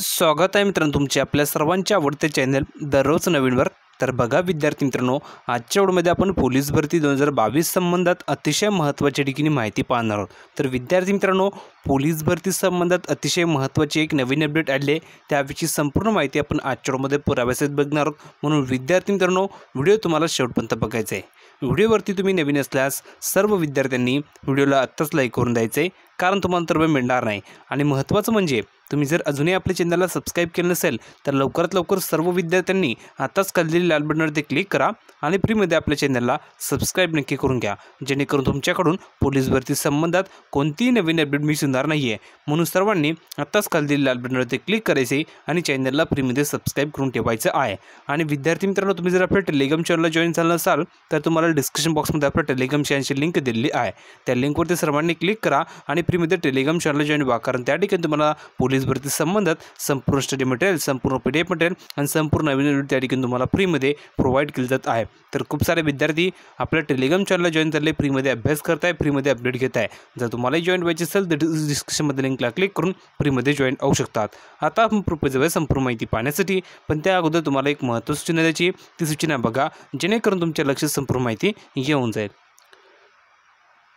स्वागत आहे मित्रांनो तुमचे आपल्या सर्वांचे आवडते चॅनल दररोज नवीनवर तर बघा विद्यार्थी मित्रांनो आजच्या ओळमध्ये आपण पोलीस भरती दोन हजार बावीस संबंधात अतिशय महत्त्वाच्या ठिकाणी माहिती पाहणार आहोत तर विद्यार्थी मित्रांनो पोलीस भरती संबंधात अतिशय महत्त्वाची एक नवीन अपडेट आले आहे त्याविषयी संपूर्ण माहिती आपण आजच्या ओळमध्ये पुराव्यासाठी बघणार आहोत म्हणून विद्यार्थी मित्रांनो व्हिडिओ तुम्हाला शेवटपर्यंत बघायचा आहे व्हिडिओवरती तुम्ही नवीन असल्यास सर्व विद्यार्थ्यांनी व्हिडिओला आत्ताच लाईक करून आहे कारण तुम्हाला तर मिळणार नाही आणि महत्त्वाचं म्हणजे तुम्ही जर अजूनही आपल्या चॅनलला सबस्क्राईब केलं नसेल तर लवकरात लवकर सर्व विद्यार्थ्यांनी आताच खाल्लेली लाल बटनवरती क्लिक करा आणि फ्रीमध्ये आपल्या चॅनलला सबस्क्राईब नक्की करून घ्या जेणेकरून तुमच्याकडून पोलीस भरती संबंधात कोणतीही नवीन अपडेट मिस होणार नाही आहे म्हणून सर्वांनी आत्ताच खाल्लेली लाल बटनवरती क्लिक करायचे आणि चॅनलला फ्रीमध्ये सबस्क्राईब करून ठेवायचं आहे आणि विद्यार्थी मित्रांनो तुम्ही जर आपल्या टेलिग्राम चॅनलला जॉईन झालं नसाल तर तुम्हाला डिस्क्रिप्शन बॉक्समध्ये आपल्या टेलिग्राम चॅनलची लिंक दिलेली आहे त्या लिंकवरती सर्वांनी क्लिक करा आणि फ्रीमध्ये टेलिग्राम चॅनलला जॉईन व्हा कारण त्या ठिकाणी तुम्हाला पोलीस भरती संबंधात संपूर्ण स्टडी मटेरियल संपूर्ण पी डी एफ मटेरियल आणि संपूर्ण नवीन युनिट त्या ठिकाणी तुम्हाला फ्रीमध्ये प्रोव्हाइड केली जात आहे तर खूप सारे विद्यार्थी आपल्या टेलिग्राम चॅनलला जॉईन झाले फ्रीमध्ये अभ्यास करताय फ्रीमध्ये अपडेट घेत आहे जर तुम्हालाही जॉईन व्हायची असेल तर डिस्क्रिप्शनमध्ये लिंकला क्लिक करून फ्रीमध्ये जॉईन होऊ शकतात आता आपण प्रोफेजवर संपूर्ण माहिती पाहण्यासाठी पण त्या अगोदर तुम्हाला एक महत्त्वाची सूचना द्यायची ती सूचना बघा जेणेकरून तुमच्या लक्षात संपूर्ण माहिती येऊन जाईल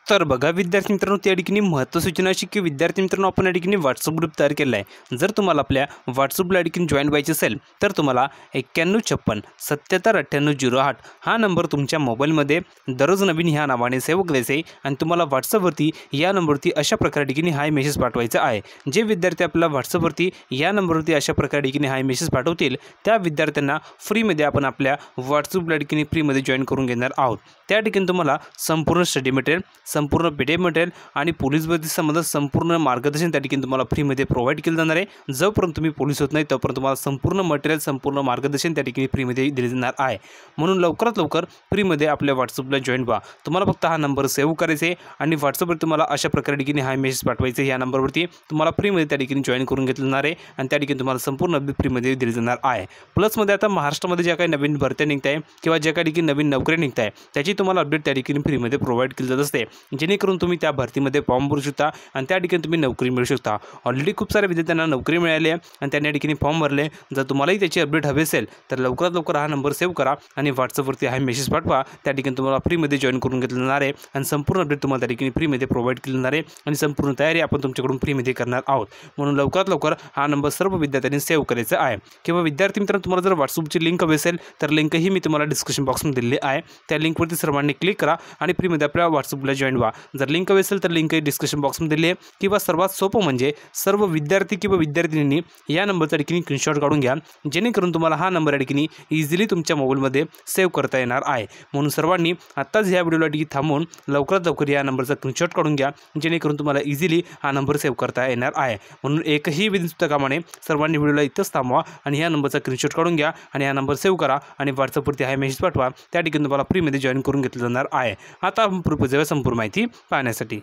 तर बघा विद्यार्थी मित्रांनो त्या ठिकाणी महत्त्व सूचना अशी की विद्यार्थी मित्रांनो आपण या ठिकाणी व्हॉट्सअप ग्रुप तयार केला आहे जर तुम्हाला आपल्या व्हॉट्सअपला ठिकाणी जॉईन व्हायचे असेल तर तुम्हाला एक्क्याण्णव छप्पन सत्याहत्तर अठ्ठ्याण्णव झिरो आठ हा नंबर तुमच्या मोबाईलमध्ये दररोज नवीन ह्या नावाने सेव करायचे आहे आणि तुम्हाला व्हॉट्सअपवरती या नंबरवरती अशा प्रकारे ठिकाणी हाय मेसेज पाठवायचा आहे जे विद्यार्थी आपल्याला व्हॉट्सअपवरती या नंबरवरती अशा प्रकारे ठिकाणी हाय मेसेज पाठवतील त्या विद्यार्थ्यांना फ्रीमध्ये आपण आपल्या व्हॉट्सअपला ठिकाणी फ्रीमध्ये जॉईन करून घेणार आहोत त्या ठिकाणी तुम्हाला संपूर्ण स्टडी मटेरियल संपूर्ण एफ मटेरियल आणि पोलीस भरती संबंधात संपूर्ण मार्गदर्शन त्या ठिकाणी तुम्हाला फ्रीमध्ये प्रोव्हाइड केलं जाणार आहे जोपर्यंत तुम्ही पोलीस होत नाही तोपर्यंत तुम्हाला संपूर्ण मटेरियल संपूर्ण मार्गदर्शन त्या ठिकाणी फ्रीमध्ये दिले जाणार आहे म्हणून लवकरात लवकर फ्रीमध्ये आपल्या व्हॉट्सअपला जॉईन व्हा तुम्हाला फक्त हा नंबर सेव्ह करायचा आहे आणि व्हॉट्सअपवर तुम्हाला अशा प्रकारे ठिकाणी हा मेसेज पाठवायचे या नंबरवरती तुम्हाला फ्रीमध्ये त्या ठिकाणी जॉईन करून घेतलं जाणार आहे आणि त्या ठिकाणी तुम्हाला संपूर्ण फ्रीमध्ये दिले जाणार आहे प्लसमध्ये आता महाराष्ट्रामध्ये ज्या काही नवीन भरत्या निघत आहे किंवा ज्या काही ठिकाणी नवीन नोकऱ्या निघत आहे त्याची तुम्हाला अपडेट त्या ठिकाणी फ्रीमध्ये प्रोव्हाइड केली जात असते जेणेकरून तुम्ही त्या भरतीमध्ये फॉर्म भरू शकता आणि त्या ठिकाणी तुम्ही नोकरी मिळू शकता ऑलरेडी खूप साऱ्या विद्यार्थ्यांना नोकरी मिळाली आहे आणि त्यांनी या ठिकाणी फॉर्म भरले जर तुम्हालाही त्याची अपडेट हवी असेल तर लवकरात लवकर हा नंबर सेव्ह करा आणि व्हॉट्सअपवरती हा मेसेज पाठवा त्या ठिकाणी तुम्हाला फ्रीमध्ये जॉईन करून घेतलं जाणार आहे आणि संपूर्ण अपडेट तुम्हाला त्या ठिकाणी फ्रीमध्ये प्रोव्हाइड केली जाणार आहे आणि संपूर्ण तयारी आपण तुमच्याकडून फ्रीमध्ये करणार आहोत म्हणून लवकरात लवकर हा नंबर सर्व विद्यार्थ्यांनी सेव्ह करायचा आहे किंवा विद्यार्थी मित्रांनो तुम्हाला जर व्हॉट्सअपची लिंक हवी असेल तर लिंकही मी तुम्हाला डिस्क्रिप्शन बॉक्समध्ये दिली आहे त्या लिंकवरती सर्वांनी क्लिक करा आणि फ्रीमध्ये आपल्या व्हॉट्सअपला जॉईन व्हा जर लिंक हवी असेल तर लिंक डिस्क्रिप्शन बॉक्समध्ये दिली आहे किंवा सर्वात सोपं म्हणजे सर्व विद्यार्थी किंवा विद्यार्थिनींनी या नंबरचा ठिकाणी स्क्रीनशॉट काढून घ्या जेणेकरून तुम्हाला हा नंबर या ठिकाणी इझिली तुमच्या मोबाईलमध्ये सेव्ह करता येणार आहे म्हणून सर्वांनी आत्ताच ह्या व्हिडिओला टिकी थांबून लवकरात लवकर या नंबरचा स्क्रीनशॉट काढून घ्या जेणेकरून तुम्हाला इझिली हा नंबर सेव्ह करता येणार आहे म्हणून एकही विधीसुद्धा कामाने सर्वांनी व्हिडिओला इथंच थांबवा आणि ह्या नंबरचा स्क्रीनशॉट काढून घ्या आणि हा नंबर सेव्ह करा आणि व्हॉट्सअपवरती हा मेसेज पाठवा त्या ठिकाणी तुम्हाला फ्रीमध्ये जॉईन करून करून घेतलं जाणार आहे आता आपण संपूर्ण माहिती पाहण्यासाठी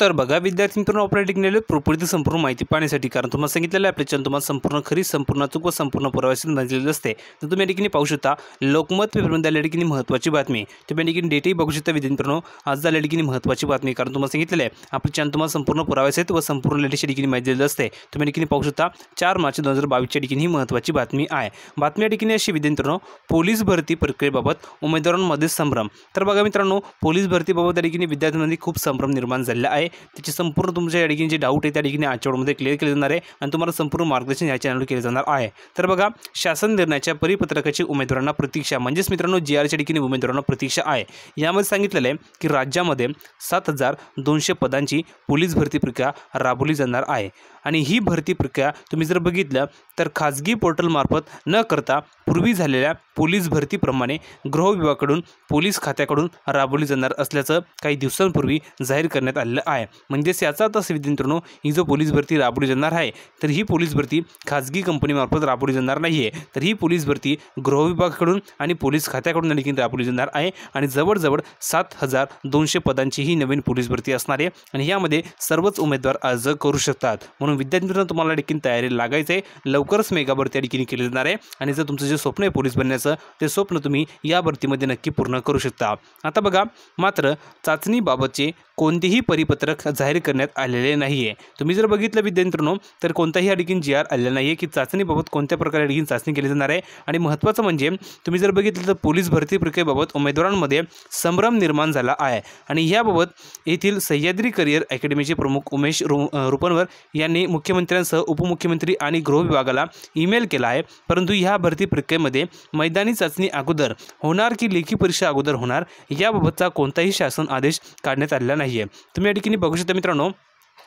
तर बघा विद्यार्थी मित्रांनो ऑपरेट नेले प्रोपर्टीची संपूर्ण माहिती पाहण्यासाठी कारण तुम्हाला सांगितलेलं आपले चॅनल तुम्हाला संपूर्ण खरी संपूर्ण चूक व संपूर्ण प्रवासी माहिती असते तर तुम्ही या ठिकाणी पाहू शकता लोकमत पेपरमध्ये झाल्या ठिकाणी महत्त्वाची बातमी तुम्ही या ठिकाणी डेटही बघू शकता विद्यार्थी मित्रांनो आज झाल्या ठिकाणी महत्त्वाची बातमी कारण तुम्हाला सांगितलेलं आहे आपले चॅनल तुम्हाला संपूर्ण पुरावे आहेत व संपूर्ण लेटेस्ट या ठिकाणी माहिती दिलेली असते तुम्ही या ठिकाणी पाहू शकता चार मार्च दोन हजार बावीसच्या ठिकाणी ही महत्त्वाची बातमी आहे बातमी या ठिकाणी अशी विद्यार्थी मित्रांनो पोलीस भरती प्रक्रियेबाबत उमेदवारांमध्ये संभ्रम तर बघा मित्रांनो पोलीस भरतीबाबत या ठिकाणी विद्यार्थ्यांमध्ये खूप संभ्रम निर्माण झालेला आहे आहे त्याची संपूर्ण तुमच्या या ठिकाणी जे डाऊट आहे त्या ठिकाणी आजच्या क्लिअर केले जाणार आहे आणि तुम्हाला संपूर्ण मार्गदर्शन या चॅनलवर केले जाणार आहे तर बघा शासन निर्णयाच्या परिपत्रकाची उमेदवारांना प्रतीक्षा म्हणजेच मित्रांनो जी आरच्या ठिकाणी उमेदवारांना प्रतीक्षा आहे यामध्ये सांगितलेलं आहे की राज्यामध्ये सात हजार दोनशे पदांची पोलीस भरती प्रक्रिया राबवली जाणार आहे आणि ही भरती प्रक्रिया तुम्ही जर बघितलं तर खाजगी पोर्टलमार्फत न करता पूर्वी झालेल्या पोलीस भरतीप्रमाणे गृह विभागाकडून पोलीस खात्याकडून राबवली जाणार असल्याचं काही दिवसांपूर्वी जाहीर करण्यात आलेलं आहे म्हणजेच याचा आता मित्रांनो ही जो पोलीस भरती राबवली जाणार आहे तर ही पोलीस भरती खाजगी कंपनीमार्फत राबवली जाणार नाही आहे तर ही पोलीस भरती गृह विभागाकडून आणि पोलीस खात्याकडून देखील राबवली जाणार आहे आणि जवळजवळ सात हजार दोनशे पदांची ही नवीन पोलीस भरती असणार आहे आणि यामध्ये सर्वच उमेदवार अर्ज करू शकतात म्हणून विद्यार्थ्यांना तुम्हाला देखील तयारी लागायचं आहे लवकरच मेगा भरती देखील केली जाणार आहे आणि जर तुमचं जे स्वप्न आहे पोलीस बनण्याचं ते स्वप्न तुम्ही या भरतीमध्ये नक्की पूर्ण करू शकता आता बघा मात्र चाचणीबाबतचे कोणतेही परिपत्रक जाहीर करण्यात आलेले नाही आहे तुम्ही जर बघितलं विद्यार्थ्यांनो तर कोणताही आणखीन जी आर आलेला नाही आहे की चाचणीबाबत कोणत्या प्रकारे अडकीन चाचणी केली जाणार आहे आणि महत्त्वाचं म्हणजे तुम्ही जर बघितलं तर पोलीस भरती प्रक्रियेबाबत उमेदवारांमध्ये संभ्रम निर्माण झाला आहे आणि याबाबत येथील सह्याद्री करिअर अकॅडमीचे प्रमुख उमेश रु रूपनवर यांनी यांनी मुख्यमंत्र्यांसह उपमुख्यमंत्री आणि गृह विभागाला ईमेल केला आहे परंतु ह्या भरती प्रक्रियेमध्ये मैदानी चाचणी अगोदर होणार की लेखी परीक्षा अगोदर होणार याबाबतचा कोणताही शासन आदेश काढण्यात आलेला नाही आहे तुम्ही या ठिकाणी बघू शकता मित्रांनो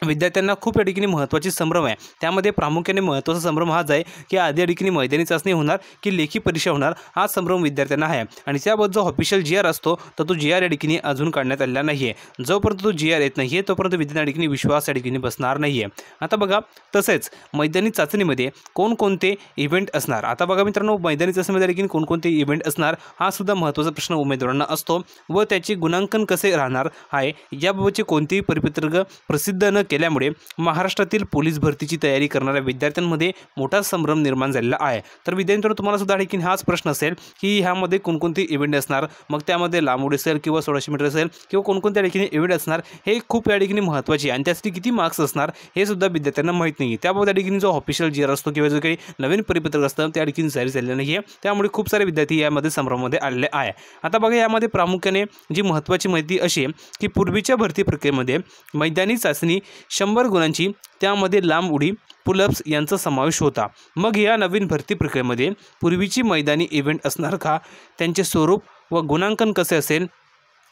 विद्यार्थ्यांना खूप या ठिकाणी महत्त्वाची संभ्रम आहे त्यामध्ये प्रामुख्याने महत्त्वाचा संभ्रम हाच आहे की आधी या ठिकाणी मैदानी चाचणी होणार की लेखी परीक्षा होणार हा संभ्रम विद्यार्थ्यांना आहे आणि त्याबद्दल जो ऑफिशियल जी आर असतो तर तो जी आर या ठिकाणी अजून काढण्यात आलेला नाही आहे जोपर्यंत तो जी आर येत नाही आहे तोपर्यंत विद्यार्थ्या ठिकाणी विश्वास या ठिकाणी बसणार नाही आहे आता बघा तसेच मैदानी चाचणीमध्ये कोणकोणते इव्हेंट असणार आता बघा मित्रांनो मैदानी चाचणीमध्ये देखील कोणकोणते इव्हेंट असणार हा सुद्धा महत्त्वाचा प्रश्न उमेदवारांना असतो व त्याचे गुणांकन कसे राहणार आहे याबाबतचे कोणतेही परिपत्रक प्रसिद्ध न केल्यामुळे महाराष्ट्रातील पोलीस भरतीची तयारी करणाऱ्या विद्यार्थ्यांमध्ये मोठा संभ्रम निर्माण झालेला आहे तर विद्यार्थ्यांना तुम्हाला सुद्धा हाच प्रश्न असेल की ह्यामध्ये कोणकोणते इव्हेंट असणार मग त्यामध्ये लांबूड असेल किंवा सोळाशे मीटर असेल किंवा कोणकोणत्या ठिकाणी इव्हेंट असणार हे खूप या ठिकाणी महत्त्वाचे आणि त्यासाठी किती मार्क्स असणार हे सुद्धा विद्यार्थ्यांना माहीत नाही त्यामुळे त्या ठिकाणी जो ऑफिशियल जी असतो किंवा जो काही नवीन परिपत्रक असतं त्या ठिकाणी जारी झालेलं नाही आहे त्यामुळे खूप सारे विद्यार्थी यामध्ये संभ्रमामध्ये आलेले आहे आता बघा यामध्ये प्रामुख्याने जी महत्त्वाची माहिती अशी आहे की पूर्वीच्या भरती प्रक्रियेमध्ये मैदानी चाचणी शंभर गुणांची त्यामध्ये लांब उडी पुलप्स यांचा समावेश होता मग या नवीन भरती प्रक्रियेमध्ये पूर्वीची मैदानी इव्हेंट असणार का त्यांचे स्वरूप व गुणांकन कसे असेल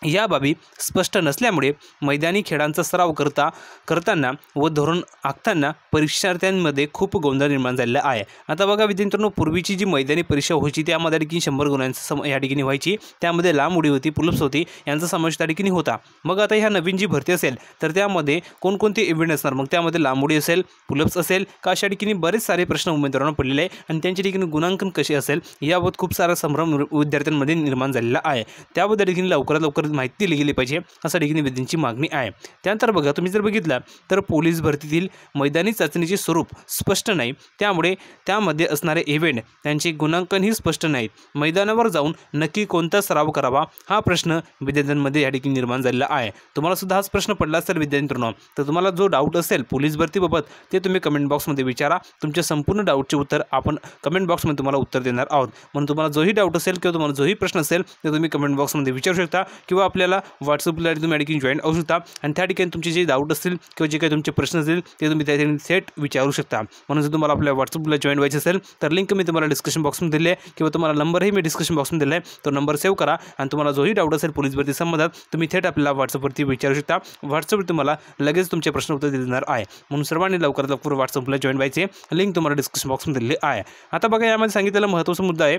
या बाबी स्पष्ट नसल्यामुळे मैदानी खेळांचा सराव करता करताना व धोरण आखताना परीक्षार्थ्यांमध्ये खूप गोंधळ निर्माण झालेला आहे आता बघा विद्यार्थ्यांनो पूर्वीची जी मैदानी परीक्षा व्हायची त्यामध्ये आणखी शंभर गुणांचं सम या ठिकाणी व्हायची त्यामध्ये लांब उडी होती पुलप्स होती यांचा समावेश त्या ठिकाणी होता मग आता ह्या नवीन जी भरती असेल तर त्यामध्ये कोणकोणते इव्हेंट असणार मग त्यामध्ये लांब उडी असेल पुलप्स असेल का अशा ठिकाणी बरेच सारे प्रश्न उमेदवारांना पडलेले आहे आणि त्यांच्या ठिकाणी गुणांकन कसे असेल याबाबत खूप सारा संभ्रम विद्यार्थ्यांमध्ये निर्माण झालेला आहे त्याबद्दल ठिकाणी लवकरात लवकर संदर्भात माहिती लिहिली पाहिजे असं निवेदनची मागणी आहे त्यानंतर बघा तुम्ही जर बघितला तर पोलीस भरतीतील मैदानी चाचणीचे स्वरूप स्पष्ट नाही त्यामुळे त्यामध्ये असणारे इव्हेंट त्यांचे गुणांकनही स्पष्ट नाही मैदानावर जाऊन नक्की कोणता सराव करावा हा प्रश्न विद्यार्थ्यांमध्ये या ठिकाणी निर्माण झालेला आहे तुम्हाला सुद्धा हाच प्रश्न पडला असेल विद्यार्थ्यांनो तर तुम्हाला जो डाऊट असेल पोलीस भरतीबाबत ते तुम्ही कमेंट बॉक्समध्ये विचारा तुमच्या संपूर्ण डाऊटचे उत्तर आपण कमेंट बॉक्समध्ये तुम्हाला उत्तर देणार आहोत म्हणून तुम्हाला जोही डाऊट असेल किंवा तुम्हाला जोही प्रश्न असेल ते तुम्ही कमेंट बॉक्समध्ये विचारू शकता किंवा आपल्याला व्हॉट्सअपला तुम्ही आणखी जॉईन असू शकता आणि त्या ठिकाणी तुमचे जे डाऊट असतील किंवा जे काही तुमचे प्रश्न असतील ते तुम्ही त्या ठिकाणी थेट विचारू शकता म्हणून जर तुम्हाला आपल्या व्हॉट्सअपला जॉईन व्हायचं असेल तर लिंक मी तुम्हाला डिस्क्रिप्शन बॉक्समध्ये दिली आहे किंवा तुम्हाला नंबरही मी डिस्क्रिप्शन बॉक्समध्ये दिला आहे तो नंबर सेव्ह करा आणि तुम्हाला जोही डाऊट असेल पोलीस भरती संबंधात तुम्ही थेट आपल्याला व्हॉट्सअपवरती विचारू शकता व्हॉट्सअपवर तुम्हाला लगेच तुमचे प्रश्न उत्तर देणार आहे म्हणून सर्वांनी लवकरात लवकर व्हॉट्सअपला जॉईन व्हायचे लिंक तुम्हाला डिस्क्रिप्शन बॉक्समध्ये दिले आहे आता बघा यामध्ये सांगितलेला महत्त्वाचा मुद्दा आहे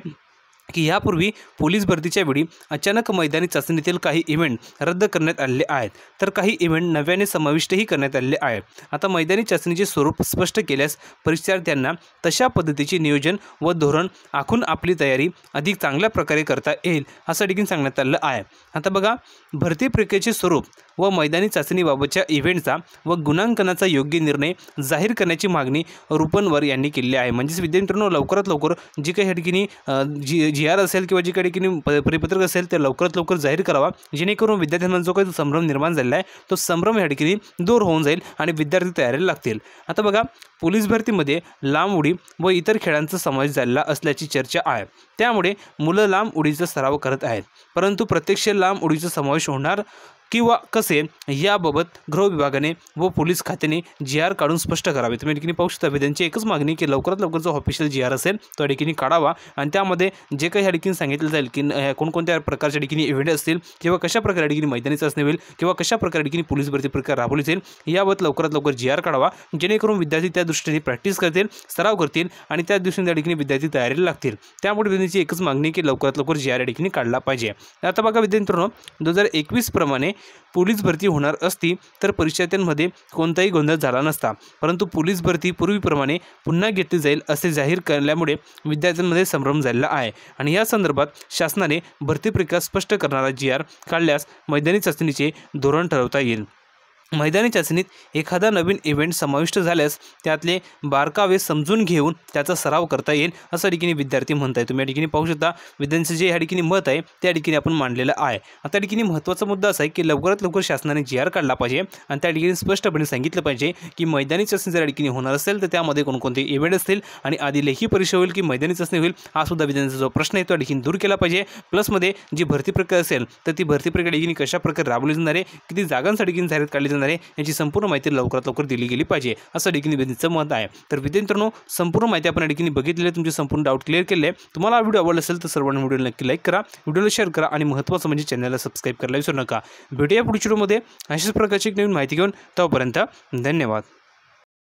की यापूर्वी पोलीस भरतीच्या वेळी अचानक मैदानी चाचणीतील काही इव्हेंट रद्द करण्यात आलेले आहेत तर काही इव्हेंट नव्याने समाविष्टही करण्यात आलेले आहे आता मैदानी चाचणीचे स्वरूप स्पष्ट केल्यास परीक्षार्थ्यांना तशा पद्धतीचे नियोजन व धोरण आखून आपली तयारी अधिक चांगल्या प्रकारे करता येईल असं देखील सांगण्यात आलं आहे आता बघा भरती प्रक्रियेचे स्वरूप व मैदानी चाचणीबाबतच्या इव्हेंटचा व गुणांकनाचा योग्य निर्णय जाहीर करण्याची मागणी रुपनवर यांनी केली आहे म्हणजेच मित्रांनो लवकरात लवकर जी काही ठिकाणी जी जी आर असेल किंवा जी काही ठिकाणी परिपत्रक असेल ते लवकरात लवकर जाहीर करावा जेणेकरून विद्यार्थ्यांना जो काही संभ्रम निर्माण झालेला आहे तो संभ्रम या ठिकाणी दूर होऊन जाईल आणि विद्यार्थी तयारीला लागतील आता बघा पोलीस भरतीमध्ये लांब उडी व इतर खेळांचा समावेश झालेला असल्याची चर्चा आहे त्यामुळे मुलं लांब उडीचा सराव करत आहेत परंतु प्रत्यक्ष लांब उडीचा समावेश होणार किंवा कसे याबाबत गृह विभागाने व पोलीस खात्याने जी आर काढून स्पष्ट करावे तुम्ही ठिकाणी पाहू शकता त्यांची एकच मागणी की लवकरात लवकर जो ऑफिशियल जी आर असेल तो ठिकाणी काढावा आणि त्यामध्ये जे काही या ठिकाणी सांगितलं जाईल की कोणकोणत्या प्रकारच्या ठिकाणी इव्हेंट असतील किंवा कशा प्रकारे ठिकाणी मैदानी चाचणी होईल किंवा कशा प्रकारे ठिकाणी पोलीस भरती प्रकार राबवली जाईल याबाबत लवकरात लवकर जी आर काढावा जेणेकरून विद्यार्थी त्या दृष्टीने प्रॅक्टिस करतील सराव करतील आणि त्या दिवशी त्या ठिकाणी विद्यार्थी तयारीला लागतील त्यामुळे विनंतीची एकच मागणी की लवकरात लवकर जी आर या ठिकाणी काढला पाहिजे आता बघा मित्रांनो दोन हजार एकवीसप्रमाणे पोलीस भरती होणार असती तर परीक्षार्थ्यांमध्ये कोणताही गोंधळ झाला नसता परंतु पोलीस भरती पूर्वीप्रमाणे पुन्हा घेतली जाईल असे जाहीर केल्यामुळे विद्यार्थ्यांमध्ये संभ्रम झालेला आहे आणि या संदर्भात शासनाने भरती प्रक्रिया स्पष्ट करणारा जी आर काढल्यास मैदानी चाचणीचे धोरण ठरवता येईल मैदानी चाचणीत एखादा नवीन इव्हेंट समाविष्ट झाल्यास त्यातले बारकावे समजून घेऊन त्याचा सराव करता येईल असं ठिकाणी विद्यार्थी म्हणत आहे तुम्ही या ठिकाणी पाहू शकता विद्यार्थ्यांचं जे या ठिकाणी मत आहे त्या ठिकाणी आपण मांडलेलं आहे आता ठिकाणी महत्त्वाचा मुद्दा असा आहे की लवकरात लवकर शासनाने जी आर काढला पाहिजे आणि त्या ठिकाणी स्पष्टपणे सांगितलं पाहिजे की मैदानी चाचणी जर या ठिकाणी होणार असेल तर त्यामध्ये कोणकोणते इव्हेंट असतील आणि आधी लेखी परीक्षा होईल की मैदानी चाचणी होईल हा सुद्धा विद्यार्थ्यांचा जो प्रश्न आहे तो ठिकाणी दूर केला पाहिजे प्लसमध्ये जी भरती प्रक्रिया असेल तर ती भरती प्रक्रिया ठिकाणी कशा प्रकारे राबवली जाणार आहे किती जागांसाठी काढली जाणार आहे याची संपूर्ण माहिती लवकरात लवकर दिली गेली पाहिजे असं डिकिनी बेदीचं मत आहे तर विद्यार्थ्यांनो संपूर्ण माहिती आपण डिकिनी बघितली बघितलेली तुमचे संपूर्ण डाऊट क्लिअर केले तुम्हाला व्हिडिओ आवडला असेल तर सर्वांना व्हिडिओ नक्की लाईक करा व्हिडिओला शेअर करा आणि महत्त्वाचं म्हणजे चॅनलला सबस्क्राईब करायला विसरू नका भेटूया पुढच्या व्हिडिओमध्ये अशाच प्रकारची एक नवीन माहिती घेऊन तोपर्यंत धन्यवाद